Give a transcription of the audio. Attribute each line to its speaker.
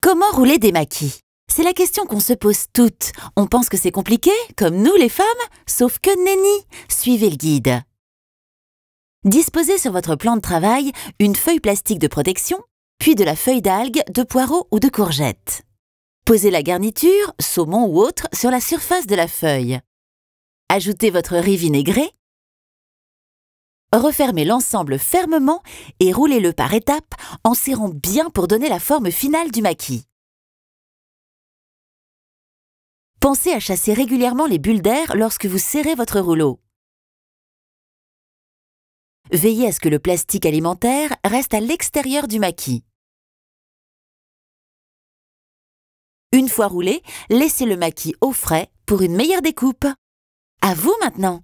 Speaker 1: Comment rouler des maquis C'est la question qu'on se pose toutes. On pense que c'est compliqué, comme nous les femmes, sauf que nenni Suivez le guide. Disposez sur votre plan de travail une feuille plastique de protection, puis de la feuille d'algue, de poireaux ou de courgettes. Posez la garniture, saumon ou autre, sur la surface de la feuille. Ajoutez votre riz vinaigré Refermez l'ensemble fermement et roulez-le par étapes en serrant bien pour donner la forme finale du maquis.
Speaker 2: Pensez à chasser régulièrement les bulles d'air lorsque vous serrez votre rouleau. Veillez à ce que le plastique alimentaire reste à l'extérieur du maquis. Une fois roulé, laissez le maquis au frais pour une meilleure découpe. À vous maintenant!